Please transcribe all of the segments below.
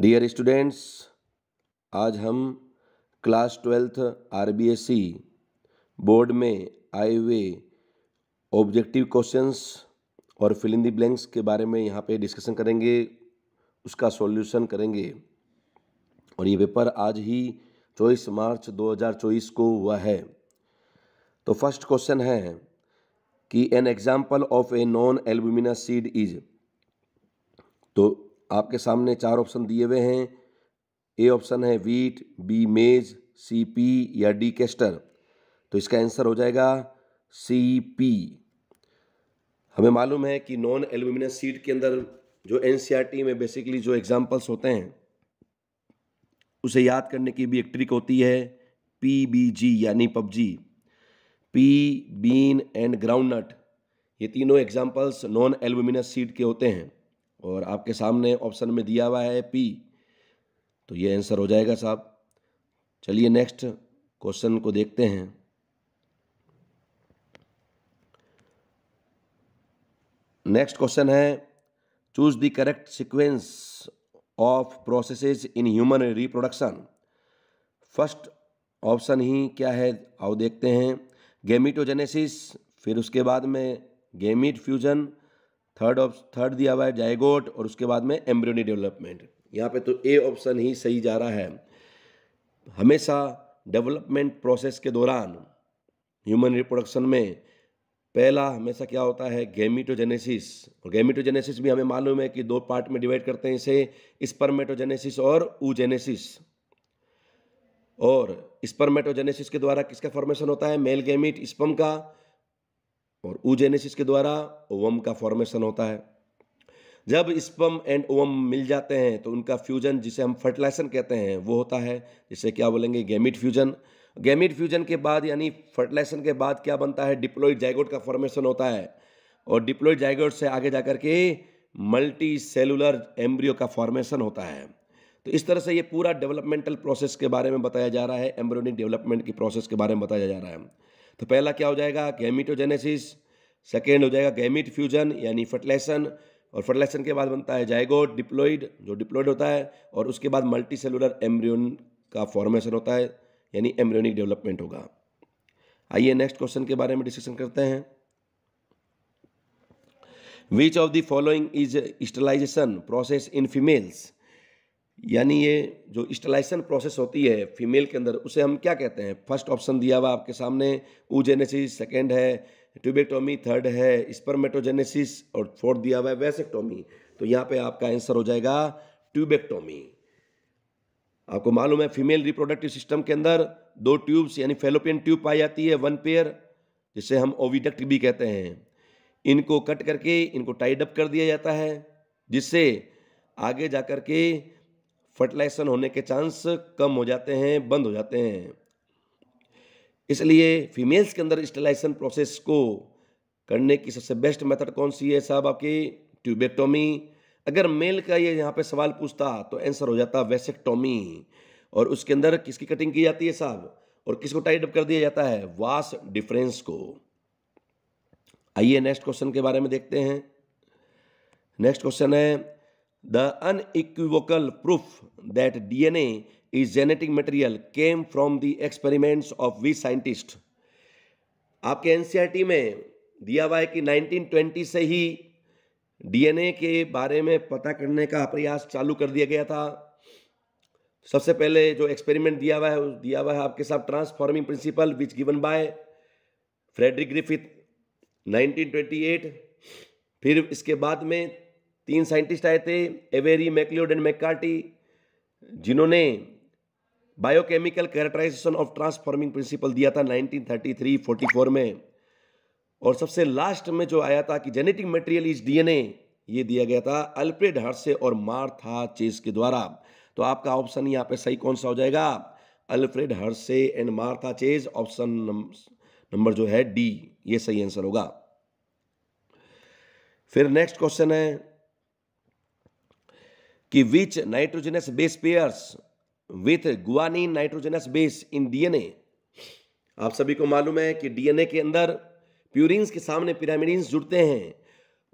Dear students आज हम class twelfth RBSC board में आए हुए ऑब्जेक्टिव क्वेश्चंस और फिल इन दी ब्लैंक्स के बारे में यहाँ पे डिस्कशन करेंगे उसका सॉल्यूशन करेंगे और ये पेपर आज ही 24 मार्च 2024 को हुआ है तो फर्स्ट क्वेश्चन है कि an example of a non albuminous seed is तो आपके सामने चार ऑप्शन दिए हुए हैं ए ऑप्शन है wheat B maize C pea या डी कैस्टर तो इसका आंसर हो जाएगा सी पी हमें मालूम है कि नॉन एल्यूमिनियस सीट के अंदर जो एन e में बेसिकली जो एग्जाम्पल्स होते हैं उसे याद करने की भी एक ट्रिक होती है पी बी जी यानी PUBG pea bean and groundnut ये तीनों एग्जाम्पल्स नॉन एल्यूमिनियस सीड के होते हैं और आपके सामने ऑप्शन में दिया हुआ है पी तो ये आंसर हो जाएगा साहब चलिए नेक्स्ट क्वेश्चन को देखते हैं नेक्स्ट क्वेश्चन है choose the correct sequence of processes in human reproduction first option ही क्या है आओ देखते हैं गेमिटोजेनेसिस फिर उसके बाद में gamete fusion third option third दिया हुआ है जायगोट और उसके बाद में एम्ब्रियोनी डेवलपमेंट यहाँ पे तो ए ऑप्शन ही सही जा रहा है हमेशा डेवलपमेंट प्रोसेस के दौरान ह्यूमन रिप्रोडक्शन में पहला हमेशा क्या होता है गेमिटोजेनेसिस और गेमिटोजेनेसिस भी हमें मालूम है कि दो पार्ट में डिवाइड करते हैं इसे स्पर्मेटोजेनेसिस और ऊजेनेसिस और स्पर्मेटोजेनेसिस के द्वारा किसका फॉर्मेशन होता है मेल गेमिट स्पम का और ऊजेनेसिस के द्वारा ओवम का फॉर्मेशन होता है जब स्पम एंड ओवम मिल जाते हैं तो उनका फ्यूजन जिसे हम फर्टिलाइजेशन कहते हैं वो होता है जिसे क्या बोलेंगे गैमिट फ्यूजन गैमिट फ्यूजन के बाद यानी फर्टिलाइजेशन के बाद क्या बनता है डिप्लोइड जाइगोट का फॉर्मेशन होता है और डिप्लोइड जाइगोट से आगे जा के मल्टी सेलुलर एम्ब्रियो का फॉर्मेशन होता है तो इस तरह से ये पूरा डेवलपमेंटल प्रोसेस के बारे में बताया जा रहा है एम्ब्रियोनिक डेवलपमेंट की प्रोसेस के बारे में बताया जा रहा है तो पहला क्या हो जाएगा गैमिटोजेनेसिस सेकेंड हो जाएगा गैमिट फ्यूजन यानी फर्टिलाइसन और फर्टिलाइसन के बाद बनता है जायगोट डिप्लोइड जो डिप्लोइड होता है और उसके बाद मल्टी सेलुलर एम्ब्रियन का फॉर्मेशन होता है यानी एम्ब्रियनिक डेवलपमेंट होगा आइए नेक्स्ट क्वेश्चन के बारे में डिस्कशन करते हैं which of the following is sterilisation process in females यानी ये जो स्टलाइसन प्रोसेस होती है फीमेल के अंदर उसे हम क्या कहते हैं फर्स्ट ऑप्शन दिया हुआ आपके सामने ऊजेनेसिस सेकेंड है ट्यूबेक्टोमी थर्ड है स्पर्मेटोजेनेसिस और फोर्थ दिया हुआ है वेसेक्टोमी तो यहाँ पे आपका आंसर हो जाएगा ट्यूबेक्टोमी आपको मालूम है फीमेल रिप्रोडक्टिव सिस्टम के अंदर दो ट्यूब्स यानी फेलोपियन ट्यूब पाई जाती है वन पेयर जिसे हम ओविडक्ट भी कहते हैं इनको कट करके इनको टाइडअप कर दिया जाता है जिससे आगे जा कर के फर्टिलाइजेशन होने के चांस कम हो जाते हैं बंद हो जाते हैं इसलिए फीमेल्स के अंदर स्टेलाइजेशन प्रोसेस को करने की सबसे बेस्ट मेथड कौन सी है साहब आपकी ट्यूबेक्टोमी अगर मेल का ये यहाँ पे सवाल पूछता तो आंसर हो जाता वेसेक्टोमी और उसके अंदर किसकी कटिंग की जाती है साहब और किसको टाइट अप कर दिया जाता है वास डिफरेंस को आइए नेक्स्ट क्वेश्चन के बारे में देखते हैं नेक्स्ट क्वेश्चन है proof that D N A is genetic material came from the experiments of वी साइंटिस्ट आपके एनसीईआरटी e में दिया हुआ है कि 1920 से ही डीएनए के बारे में पता करने का प्रयास चालू कर दिया गया था सबसे पहले जो एक्सपेरिमेंट दिया हुआ है दिया हुआ है आपके साथ transforming principle which given by Frederick Griffith 1928 फिर इसके बाद में तीन साइंटिस्ट आए थे एवेरी मैकलियोड एंड मैकार्टी जिन्होंने biochemical characterisation of transforming principle दिया था 1933-44 में और सबसे लास्ट में जो आया था कि जेनेटिक मटेरियल इज डीएनए ये दिया गया था अल्फ्रेड हर्से और मार्था चेस के द्वारा तो आपका ऑप्शन यहाँ पे सही कौन सा हो जाएगा Alfred Hershey and Martha Chase option number जो है डी ये सही आंसर होगा फिर नेक्स्ट क्वेश्चन है कि which nitrogenous base pairs with guanine nitrogenous base in DNA आप सभी को मालूम है कि डीएनए के अंदर प्यूरिन्स के सामने पिरामिडिन्स जुड़ते हैं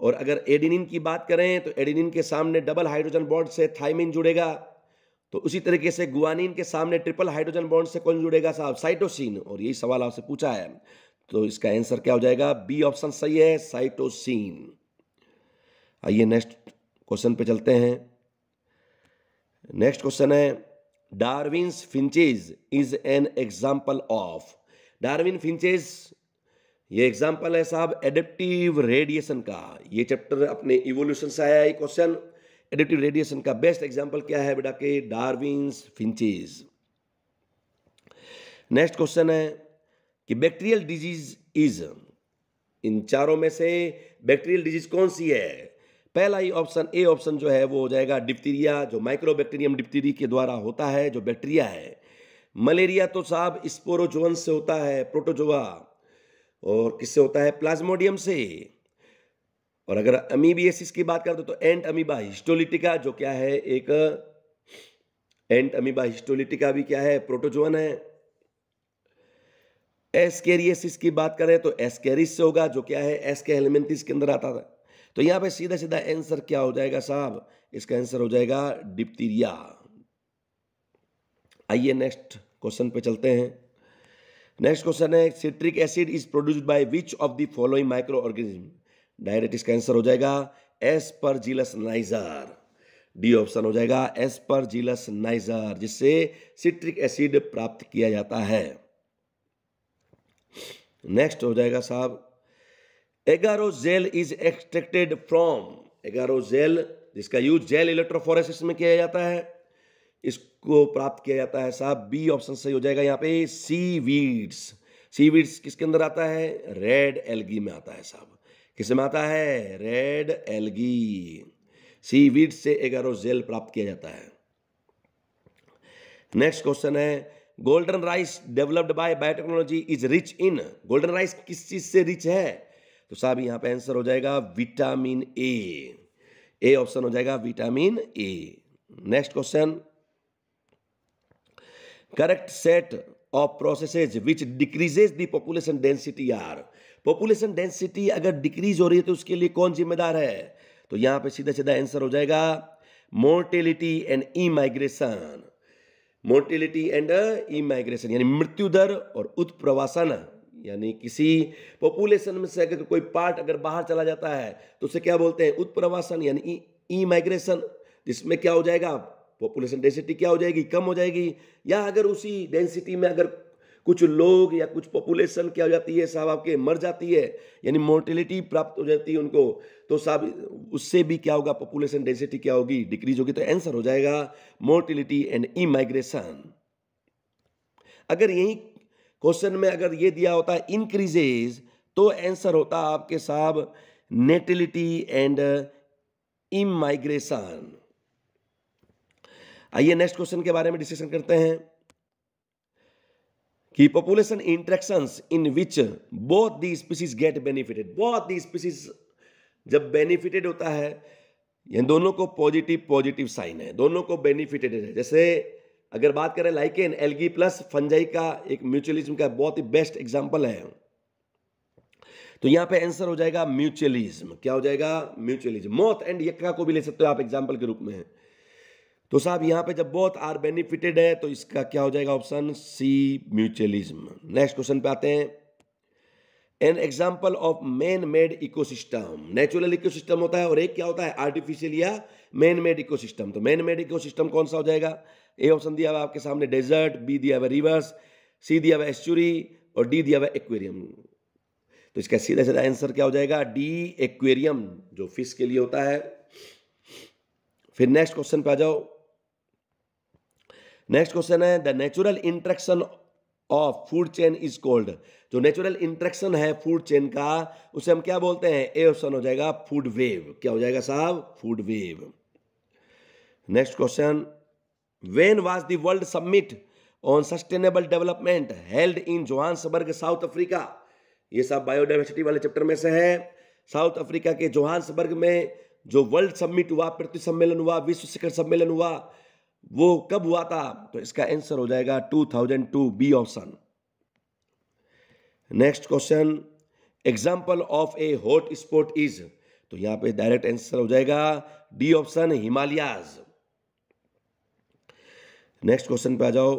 और अगर एडिनिन की बात करें तो एडिनिन के सामने डबल हाइड्रोजन बॉन्ड से थाइमिन जुड़ेगा तो उसी तरीके से गुआनिन के सामने ट्रिपल हाइड्रोजन बॉन्ड से कौन जुड़ेगा साहब साइटोसिन और यही सवाल आपसे पूछा है तो इसका आंसर क्या हो जाएगा बी ऑप्शन सही है साइटोसिन आइए नेक्स्ट क्वेश्चन पे चलते हैं नेक्स्ट क्वेश्चन है Darwin's finches is an example of Darwin finches ये एग्जाम्पल है साहब एडेप्टिव रेडिएशन का ये चैप्टर अपने इवोल्यूशन से आया है क्वेश्चन एडेप्टिव रेडिएशन का बेस्ट एग्जाम्पल क्या है बेटा के डार्विन्स फिंचेज नेक्स्ट क्वेश्चन है कि बैक्टीरियल डिजीज इज इन चारों में से बैक्टीरियल डिजीज कौन सी है पहला ही ऑप्शन ए ऑप्शन जो है वो हो जाएगा डिप्टीरिया जो माइक्रोबैक्टीरियम डिप्टीरी के द्वारा होता है जो बैक्टीरिया है मलेरिया तो साहब स्पोरोजोन से होता है प्रोटोजोआ और किससे होता है प्लाज्मोडियम से और अगर अमीबियसिस की बात करते तो एंट अमीबा हिस्टोलिटिका जो क्या है एक एंट अमीबा हिस्टोलिटिका भी क्या है प्रोटोजोन है एस्केरियसिस की बात करें तो एस्केरिस से होगा जो क्या है एस्के हेलमेंटिस के अंदर आता था तो यहां पे सीधा सीधा आंसर क्या हो जाएगा साहब इसका आंसर हो जाएगा डिप्टीरिया आइए नेक्स्ट क्वेश्चन पे चलते हैं नेक्स्ट क्वेश्चन है citric acid is produced by which of the following microorganism direct इसका आंसर हो जाएगा Aspergillus niger D option हो जाएगा एस पर जीलस नाइजर जिससे सिट्रिक एसिड प्राप्त किया जाता है नेक्स्ट हो जाएगा साहब agarose gel is extracted from agarose gel जिसका यूज जेल इलेक्ट्रोफोरेसिस में किया जाता है इसको प्राप्त किया जाता है साहब बी ऑप्शन सही हो जाएगा यहाँ पे सी वीड्स सी वीड्स किसके अंदर आता है रेड एलगी में आता है साहब किस में आता है रेड एलगी सी वीड्स से एगारोजेल प्राप्त किया जाता है नेक्स्ट क्वेश्चन है golden rice developed by biotechnology is rich in golden rice किस चीज से रिच है तो साहब यहां पे आंसर हो जाएगा विटामिन ए ए ऑप्शन हो जाएगा vitamin A next question correct set of processes which decreases the population density or population density अगर डिक्रीज हो रही है तो उसके लिए कौन जिम्मेदार है तो यहां पे सीधा सीधा आंसर हो जाएगा mortality and emigration mortality and emigration यानी मृत्यु दर और उत्प्रवासन यानी किसी पॉपुलेशन में से अगर कोई पार्ट अगर बाहर चला जाता है तो उसे क्या बोलते हैं उत्प्रवासन यानी ई माइग्रेशन जिसमें क्या हो जाएगा पॉपुलेशन डेंसिटी क्या हो जाएगी कम हो जाएगी या अगर उसी डेंसिटी में अगर कुछ लोग या कुछ पॉपुलेशन क्या हो जाती है साहब आपके मर जाती है यानी मोर्टिलिटी प्राप्त हो जाती है उनको तो साहब उससे भी क्या होगा पॉपुलेशन डेंसिटी क्या होगी डिक्रीज होगी तो आंसर हो जाएगा मोर्टिलिटी एंड ई माइग्रेशन अगर यही क्वेश्चन में अगर ये दिया होता इंक्रीजेज तो आंसर होता आपके साहब नेटिलिटी एंड इमाइग्रेशन आइए नेक्स्ट क्वेश्चन के बारे में डिस्कशन करते हैं कि population interaction in which both the species get benefited both the species जब बेनिफिटेड होता है ये दोनों को पॉजिटिव पॉजिटिव साइन है दोनों को बेनिफिटेड है जैसे अगर बात करें लाइकेन एलगी प्लस फंजाई का एक म्यूचुअलिज्म का बहुत ही बेस्ट एग्जाम्पल है तो यहां पे आंसर हो जाएगा म्यूचुअलिज्म क्या हो जाएगा म्यूचुअलिज्म मौत एंड यक्का को भी ले सकते हो आप एग्जाम्पल के रूप में तो साहब यहां पे जब बोथ आर बेनिफिटेड है तो इसका क्या हो जाएगा option C mutualism next question पे आते हैं an example of man made ecosystem natural ecosystem होता है और एक क्या होता है आर्टिफिशियल या मैन मेड इकोसिस्टम तो मैन मेड इकोसिस्टम कौन सा हो जाएगा ए ऑप्शन दिया हुआ आपके सामने डेजर्ट बी दिया हुआ रिवर्स सी दिया हुआ एस्चुरी और डी दिया हुआ एक्वेरियम तो इसका सीधा सीधा आंसर क्या हो जाएगा डी एक्वेरियम जो फिश के लिए होता है फिर नेक्स्ट क्वेश्चन पे आ जाओ नेक्स्ट क्वेश्चन है the natural interaction of food chain is called जो नेचुरल इंट्रैक्शन है फूड चेन का उसे हम क्या बोलते हैं ए ऑप्शन हो जाएगा फूड वेव क्या हो जाएगा साहब food web next question When was the World Summit on Sustainable Development held in Johannesburg, South Africa? ये सब बायोडाइवर्सिटी वाले चैप्टर में से है साउथ अफ्रीका के जोहानसबर्ग में जो वर्ल्ड सबमिट हुआ पृथ्वी सम्मेलन हुआ विश्व शिखर सम्मेलन हुआ वो कब हुआ था तो इसका आंसर हो जाएगा 2002 B option next question example of a hot spot is तो यहां पे डायरेक्ट आंसर हो जाएगा D option Himalayas next question पे आ जाओ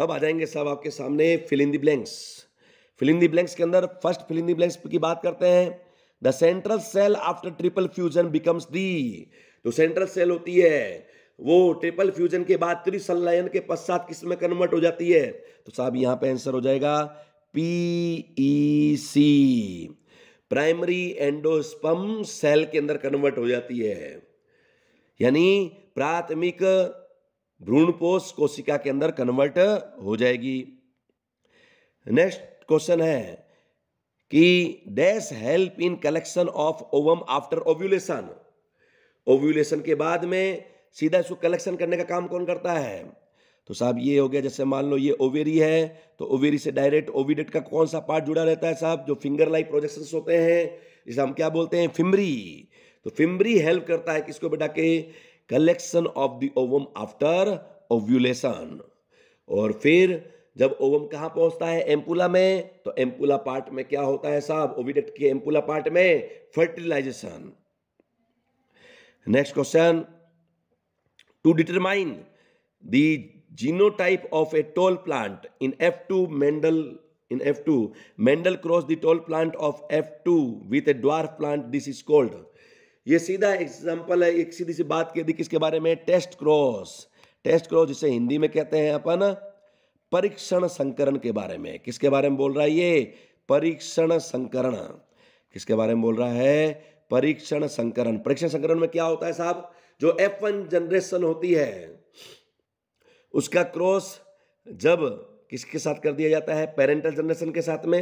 अब आ जाएंगे सब आपके सामने filling the blanks filling the blanks के अंदर फर्स्ट फिलिंग दी ब्लैंक्स की बात करते हैं the central cell after triple fusion becomes the जो सेंट्रल सेल होती है वो ट्रिपल फ्यूजन के बाद त्रिसंलयन के पश्चात किस में कन्वर्ट हो जाती है तो साहब यहां पे आंसर हो जाएगा पीईसी प्राइमरी एंडोस्पम सेल के अंदर कन्वर्ट हो जाती है यानी प्राथमिक भ्रूणपोष कोशिका के अंदर कन्वर्ट हो जाएगी नेक्स्ट क्वेश्चन है कि dash help in collection of ovum after ovulation ovulation के बाद में सीधा इसको कलेक्शन करने का काम कौन करता है तो साहब ये हो गया जैसे मान लो ये ओवेरी है तो ओवेरी से डायरेक्ट ओविडेट का कौन सा पार्ट जुड़ा रहता है साहब जो फिंगर लाइक प्रोजेक्शन होते हैं जिसे हम क्या बोलते हैं फिमरी तो फिमरी हेल्प करता है किसको बेटा के collection of the ovum after ovulation और फिर जब ओवम कहाँ पहुंचता है एम्पुला में तो एम्पुला पार्ट में क्या होता है साहब ओविडक्ट के एम्पुला पार्ट में fertilization next question to determine the tall plant in F two Mendel in F two Mendel cross the tall plant of F two with a dwarf plant this is called ये सीधा example है एक सीधी सी बात कह दी किसके बारे में test cross test cross जिसे हिंदी में कहते हैं अपन परीक्षण संकरण के बारे में किसके बारे में बोल रहा है ये परीक्षण संकरण किसके बारे में बोल रहा है परीक्षण संकरण परीक्षण संकरण में क्या होता है साहब जो एफ वन जनरेशन होती है उसका क्रॉस जब किसके साथ कर दिया जाता है पेरेंटल जनरेशन के साथ में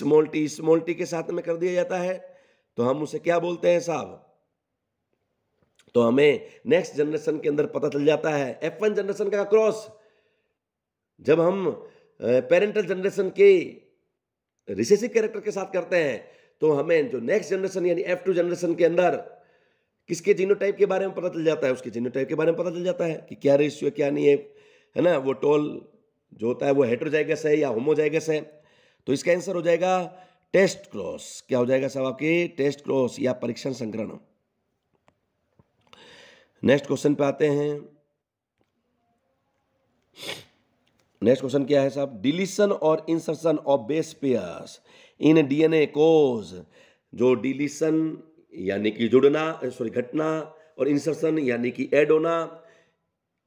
स्मॉल टी स्मॉल टी के साथ में कर दिया जाता है तो हम उसे क्या बोलते हैं साहब तो हमें नेक्स्ट जनरेशन के अंदर पता चल जाता है एफ वन जनरेशन का क्रॉस जब हम पेरेंटल जनरेशन के रिसेसिव कैरेक्टर के साथ करते हैं तो हमें जो नेक्स्ट जनरेशन यानी एफ टू जनरेशन के अंदर किसके जीनोटाइप के बारे में पता चल जाता है उसके जीनोटाइप के बारे में पता चल जाता है कि क्या रेशियो क्या नहीं है है ना वो टोल जो होता है वो हेट्रोजाइगस है या होमोजाइगस है तो इसका आंसर हो जाएगा टेस्ट क्रॉस क्या हो जाएगा साहब आपके टेस्ट क्रॉस या परीक्षण संकरण नेक्स्ट क्वेश्चन पे आते हैं नेक्स्ट क्वेश्चन क्या है साहब डिलीशन और insertion of base pairs in DNA cause जो डिलीशन यानी कि जुड़ना सॉरी घटना और इंसर्शन यानी कि ऐड होना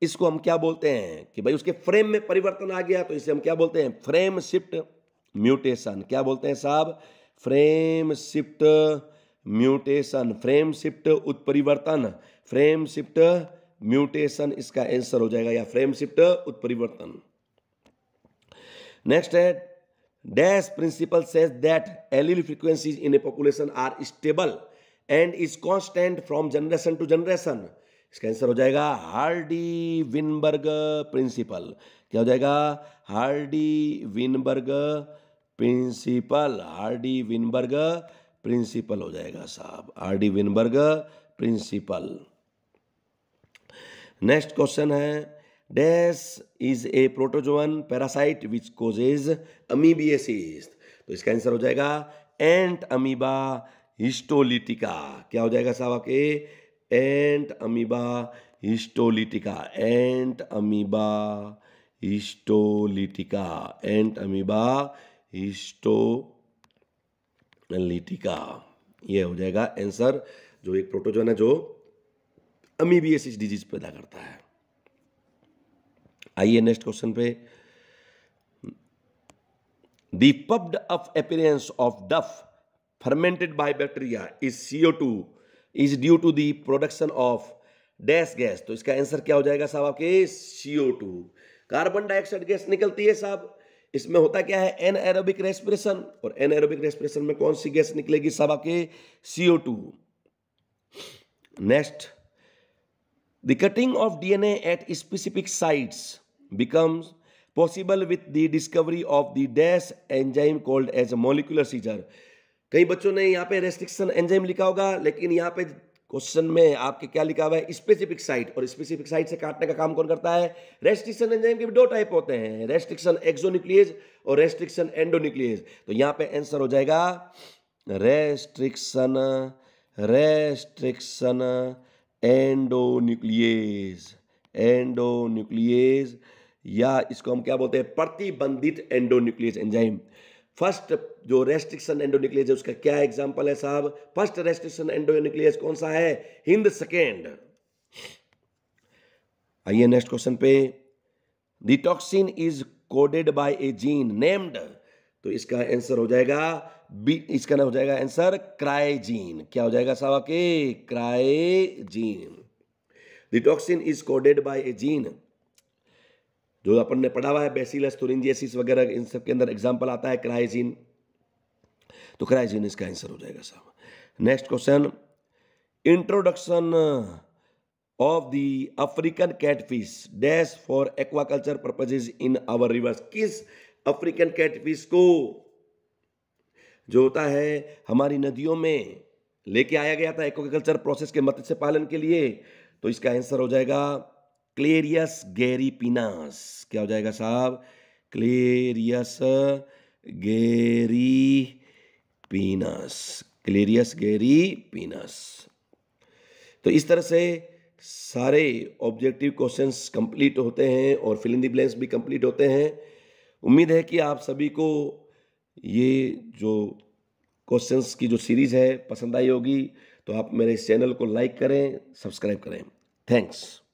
इसको हम क्या बोलते हैं कि भाई उसके फ्रेम में परिवर्तन आ गया तो इसे हम क्या बोलते हैं फ्रेम शिफ्ट म्यूटेशन क्या बोलते हैं साहब frame shift mutation frame shift उत्परिवर्तन फ्रेम शिफ्ट म्यूटेशन इसका आंसर हो जाएगा या फ्रेम शिफ्ट उत्परिवर्तन नेक्स्ट है dash principle says that allele frequencies in a population are stable and is constant from generation to generation इसका आंसर हो जाएगा हार्डी विनबर्ग प्रिंसिपल क्या हो जाएगा Hardy Weinberg principle Hardy Weinberg principle हो जाएगा साहब Hardy Weinberg principle next question है dash is a protozoan parasite which causes amoebiasis तो इसका आंसर हो जाएगा एंट अमीबा हिस्टोलिटिका क्या हो जाएगा साहब आपके Entamoeba histolytica Entamoeba histolytica Entamoeba histolytica ये हो जाएगा आंसर जो एक प्रोटोजोन है जो अमीबियसिस डिजीज पैदा करता है आइए नेक्स्ट क्वेश्चन पे the of up of dough fermented by bacteria is CO two is due to the production of dash gas तो इसका आंसर क्या हो जाएगा साहब आपके CO two carbon dioxide gas निकलती है साहब इसमें होता क्या है एन एरोबिक रेस्पिरेशन और एन एरोबिक रेस्पिरेशन में कौन सी गैस निकलेगी सब आके CO two next the cutting of DNA at specific sites possible with the discovery of the dash enzyme called as a molecular scissor कई बच्चों ने यहाँ पे रेस्ट्रिक्शन एंजाइम लिखा होगा लेकिन यहाँ पे क्वेश्चन में आपके क्या लिखा हुआ है स्पेसिफिक साइट और स्पेसिफिक साइट से काटने का काम कौन करता है रेस्ट्रिक्शन एंजाइम के भी दो टाइप होते हैं रेस्ट्रिक्शन एक्सोन्यूक्लियज और रेस्ट्रिक्शन एंडोन्यूक्लियज तो यहां पे आंसर हो जाएगा रेस्ट्रिक्शन रेस्ट्रिक्शन एंडोन्यूक्लियज एंडोन्यूक्लियज या इसको हम क्या बोलते हैं प्रतिबंधित एंडोन्यूक्लियज एंजाइम फर्स्ट जो रेस्ट्रिक्शन एंडोन्यूक्लियस है उसका क्या एग्जाम्पल है साहब फर्स्ट रेस्ट्रिक्शन एंडोन्यूक्लियस कौन सा है हिंद सेकेंड आइए नेक्स्ट क्वेश्चन पे the toxin is coded by a gene named तो इसका आंसर हो जाएगा बी इसका ना हो जाएगा आंसर क्राइजीन क्या हो जाएगा साहब के cry gene the toxin is coded by a gene जो अपन ने पढ़ा हुआ है बेसिलस तुरंजियसिस वगैरह इन सब के अंदर एग्जाम्पल आता है क्राइजिन तो क्राइजीन इसका आंसर हो जाएगा साहब next question introduction of the African catfish dash for aquaculture purposes in our rivers किस अफ्रीकन कैटफिश को जो होता है हमारी नदियों में लेके आया गया था एक्वाकल्चर प्रोसेस के मत्स्य पालन के लिए तो इसका आंसर हो जाएगा क्लेरियस गैरीपिनास क्या हो जाएगा साहब क्लेरियस गेरी पीनस क्लेरियस गेरी पीनस तो इस तरह से सारे ऑब्जेक्टिव क्वेश्चंस कंप्लीट होते हैं और फिल इन दी ब्लैंक्स भी कंप्लीट होते हैं उम्मीद है कि आप सभी को ये जो क्वेश्चंस की जो सीरीज़ है पसंद आई होगी तो आप मेरे इस चैनल को लाइक करें सब्सक्राइब करें थैंक्स